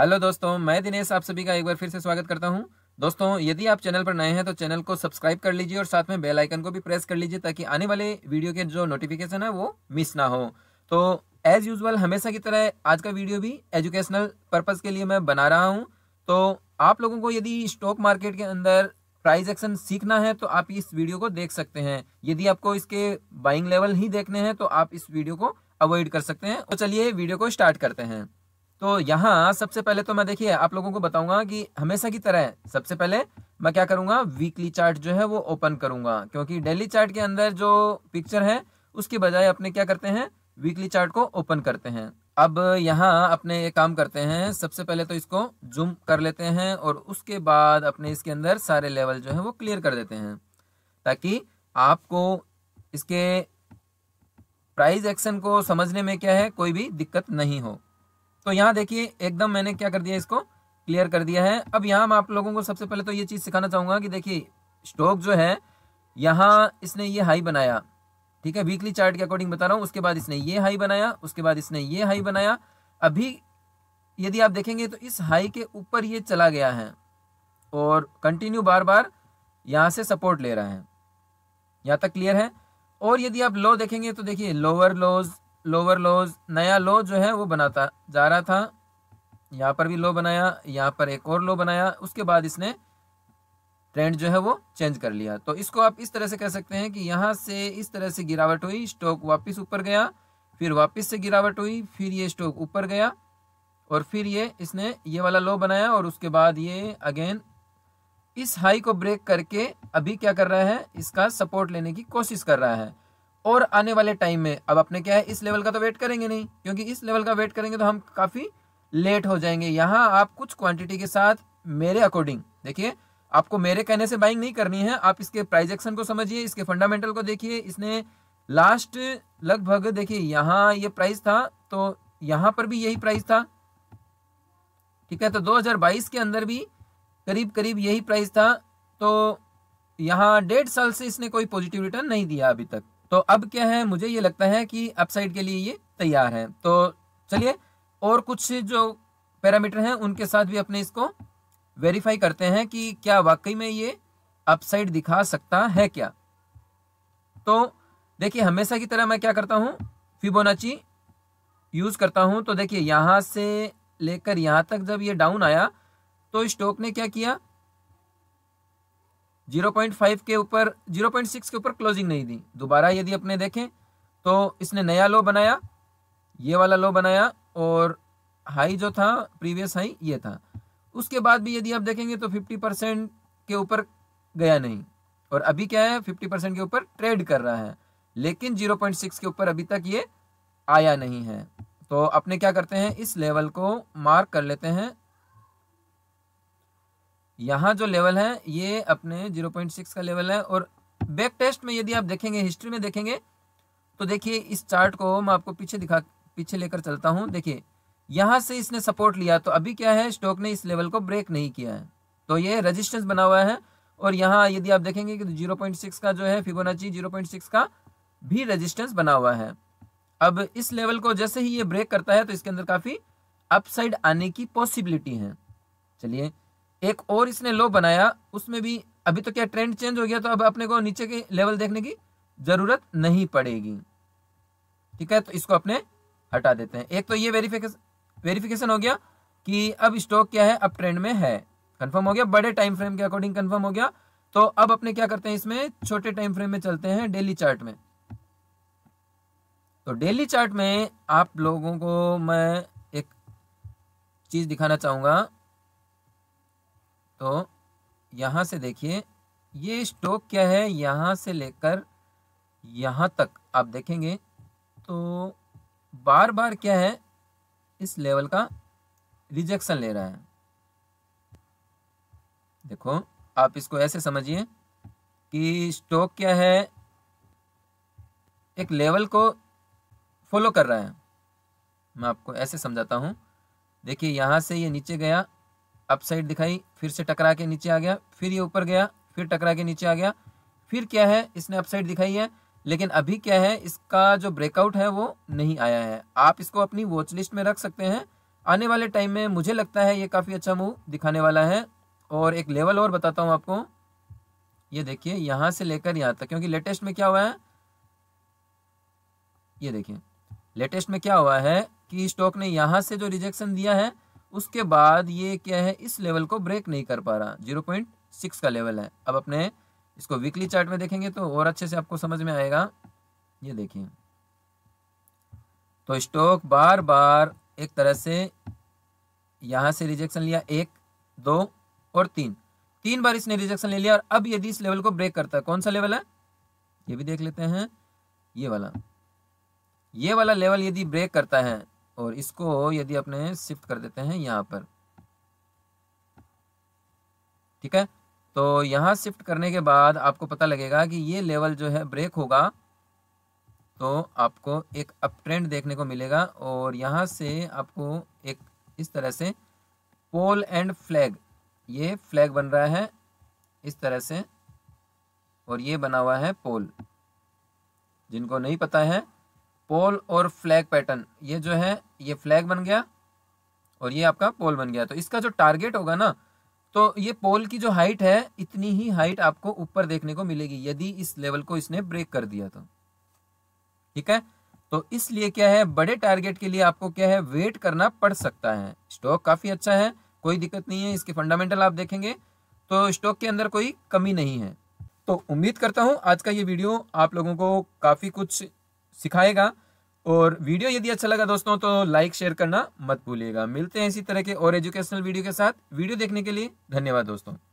hello दोस्तों मैं दिनेश आप सभी का एक बार फिर से स्वागत करता हूं दोस्तों यदि आप चैनल पर नए हैं तो चैनल को सब्सक्राइब कर लीजिए और साथ में बेल आइकन को भी प्रेस कर लीजिए ताकि आने वाले वीडियो के जो नोटिफिकेशन है वो मिस ना हो तो एज यूजल हमेशा की तरह आज का वीडियो भी एजुकेशनल पर्पज़ के लिए मैं बना रहा हूँ तो आप लोगों को यदि स्टॉक मार्केट के अंदर प्राइज एक्शन सीखना है तो आप इस वीडियो को देख सकते हैं यदि आपको इसके बाइंग लेवल ही देखने हैं तो आप इस वीडियो को अवॉइड कर सकते हैं तो चलिए वीडियो को स्टार्ट करते हैं तो यहाँ सबसे पहले तो मैं देखिए आप लोगों को बताऊंगा कि हमेशा की तरह सबसे पहले मैं क्या करूंगा वीकली चार्ट जो है वो ओपन करूंगा क्योंकि डेली चार्ट के अंदर जो पिक्चर है उसके बजाय अपने क्या करते हैं वीकली चार्ट को ओपन करते हैं अब यहाँ अपने ये काम करते हैं सबसे पहले तो इसको जूम कर लेते हैं और उसके बाद अपने इसके अंदर सारे लेवल जो है वो क्लियर कर देते हैं ताकि आपको इसके प्राइस एक्शन को समझने में क्या है कोई भी दिक्कत नहीं हो तो यहाँ देखिए एकदम मैंने क्या कर दिया इसको क्लियर कर दिया है अब यहाँ मैं आप लोगों को सबसे पहले तो ये चीज़ सिखाना चाहूंगा कि देखिए स्टॉक जो है यहाँ इसने ये हाई बनाया ठीक है वीकली चार्ट के अकॉर्डिंग बता रहा हूँ उसके बाद इसने ये हाई बनाया उसके बाद इसने ये हाई बनाया अभी यदि आप देखेंगे तो इस हाई के ऊपर ये चला गया है और कंटिन्यू बार बार यहाँ से सपोर्ट ले रहा है यहाँ तक क्लियर है और यदि आप लो देखेंगे तो देखिए लोअर लोज लोअर लोज नया लो जो है वो बनाता जा रहा था यहाँ पर भी लो बनाया यहाँ पर एक और लो बनाया उसके बाद इसने ट्रेंड जो है वो चेंज कर लिया तो इसको आप इस तरह से कह सकते हैं कि यहाँ से इस तरह से गिरावट हुई स्टॉक वापस ऊपर गया फिर वापस से गिरावट हुई फिर ये स्टॉक ऊपर गया और फिर ये इसने ये वाला लो बनाया और उसके बाद ये अगेन इस हाई को ब्रेक करके अभी क्या कर रहा है इसका सपोर्ट लेने की कोशिश कर रहा है और आने वाले टाइम में अब अपने क्या है इस लेवल का तो वेट करेंगे नहीं क्योंकि इस लेवल का वेट करेंगे तो हम काफ़ी लेट हो जाएंगे यहाँ आप कुछ क्वांटिटी के साथ मेरे अकॉर्डिंग देखिए आपको मेरे कहने से बाइंग नहीं करनी है आप इसके प्राइज एक्शन को समझिए इसके फंडामेंटल को देखिए इसने लास्ट लगभग देखिए यहाँ ये प्राइस था तो यहाँ पर भी यही प्राइस था ठीक है तो 2022 के अंदर भी करीब करीब यही प्राइस था तो यहाँ डेढ़ साल से इसने कोई पॉजिटिव रिटर्न नहीं दिया अभी तक तो अब क्या है मुझे ये लगता है कि अपसाइड के लिए ये तैयार है तो चलिए और कुछ जो पैरामीटर हैं उनके साथ भी अपने इसको वेरीफाई करते हैं कि क्या वाकई में ये अपसाइड दिखा सकता है क्या तो देखिए हमेशा की तरह मैं क्या करता हूँ फिबोनाची यूज़ करता हूँ तो देखिए यहाँ से लेकर यहाँ तक जब ये डाउन आया तो स्टॉक ने क्या किया 0.5 के ऊपर 0.6 के ऊपर क्लोजिंग नहीं दी दोबारा यदि अपने देखें तो इसने नया लो बनाया ये वाला लो बनाया और हाई जो था प्रीवियस हाई ये था उसके बाद भी यदि आप देखेंगे तो 50 परसेंट के ऊपर गया नहीं और अभी क्या है 50 परसेंट के ऊपर ट्रेड कर रहा है लेकिन 0.6 के ऊपर अभी तक ये आया नहीं है तो अपने क्या करते हैं इस लेवल को मार्क कर लेते हैं यहाँ जो लेवल है ये अपने 0.6 का लेवल है और बैक टेस्ट में यदि आप देखेंगे हिस्ट्री में देखेंगे तो देखिए इस चार्ट को मैं आपको पीछे दिखा पीछे लेकर चलता हूँ देखिए यहाँ से इसने सपोर्ट लिया तो अभी क्या है स्टॉक ने इस लेवल को ब्रेक नहीं किया है तो ये रजिस्टेंस बना हुआ है और यहाँ यदि आप देखेंगे कि जीरो पॉइंट सिक्स का जो है फिबोनाची जीरो पॉइंट सिक्स का भी रजिस्टेंस बना हुआ है अब इस लेवल को जैसे ही ये ब्रेक करता है तो इसके अंदर काफ़ी अपसाइड आने की पॉसिबिलिटी है चलिए एक और इसने लो बनाया उसमें भी अभी तो क्या ट्रेंड चेंज हो गया तो अब अपने को नीचे के लेवल देखने की जरूरत नहीं पड़ेगी ठीक है तो इसको अपने हटा देते हैं एक तो ये वेरिफिकेशन वेरिफिकेशन हो गया कि अब स्टॉक क्या है अब ट्रेंड में है कंफर्म हो गया बड़े टाइम फ्रेम के अकॉर्डिंग कंफर्म हो गया तो अब अपने क्या करते हैं इसमें छोटे टाइम फ्रेम में चलते हैं डेली चार्ट में तो डेली चार्ट में आप लोगों को मैं एक चीज दिखाना चाहूंगा तो यहाँ से देखिए ये स्टोक क्या है यहाँ से लेकर यहाँ तक आप देखेंगे तो बार बार क्या है इस लेवल का रिजेक्शन ले रहा है देखो आप इसको ऐसे समझिए कि स्टॉक क्या है एक लेवल को फॉलो कर रहा है मैं आपको ऐसे समझाता हूँ देखिए यहाँ से ये नीचे गया अपसाइड दिखाई फिर से टकरा के नीचे आ गया फिर ये ऊपर गया फिर टकरा के नीचे आ गया फिर क्या है इसने अपसाइड दिखाई है लेकिन अभी क्या है इसका जो ब्रेकआउट है वो नहीं आया है आप इसको अपनी वॉच लिस्ट में रख सकते हैं आने वाले टाइम में मुझे लगता है ये काफ़ी अच्छा मूव दिखाने वाला है और एक लेवल और बताता हूँ आपको ये देखिए यहाँ से लेकर यहाँ तक क्योंकि लेटेस्ट में क्या हुआ है ये देखिए लेटेस्ट में क्या हुआ है कि स्टॉक ने यहाँ से जो रिजेक्शन दिया है उसके बाद ये क्या है इस लेवल को ब्रेक नहीं कर पा रहा जीरो पॉइंट सिक्स का लेवल है अब अपने इसको वीकली चार्ट में देखेंगे तो और अच्छे से आपको समझ में आएगा ये देखिए तो स्टॉक बार बार एक तरह से यहाँ से रिजेक्शन लिया एक दो और तीन तीन बार इसने रिजेक्शन ले लिया और अब यदि इस लेवल को ब्रेक करता है कौन सा लेवल है ये भी देख लेते हैं ये वाला ये वाला लेवल यदि ब्रेक करता है और इसको यदि अपने शिफ्ट कर देते हैं यहाँ पर ठीक है तो यहाँ शिफ्ट करने के बाद आपको पता लगेगा कि ये लेवल जो है ब्रेक होगा तो आपको एक अप ट्रेंड देखने को मिलेगा और यहाँ से आपको एक इस तरह से पोल एंड फ्लैग ये फ्लैग बन रहा है इस तरह से और ये बना हुआ है पोल जिनको नहीं पता है पोल और फ्लैग पैटर्न ये जो है ये फ्लैग बन गया और ये आपका पोल बन गया तो इसका जो टारगेट होगा ना तो ये पोल की जो हाइट है इतनी ही हाइट आपको ऊपर देखने को मिलेगी यदि इस लेवल को इसने ब्रेक कर दिया तो ठीक है तो इसलिए क्या है बड़े टारगेट के लिए आपको क्या है वेट करना पड़ सकता है स्टॉक काफी अच्छा है कोई दिक्कत नहीं है इसके फंडामेंटल आप देखेंगे तो स्टॉक के अंदर कोई कमी नहीं है तो उम्मीद करता हूं आज का ये वीडियो आप लोगों को काफ़ी कुछ सिखाएगा और वीडियो यदि अच्छा लगा दोस्तों तो लाइक शेयर करना मत भूलिएगा मिलते हैं इसी तरह के और एजुकेशनल वीडियो के साथ वीडियो देखने के लिए धन्यवाद दोस्तों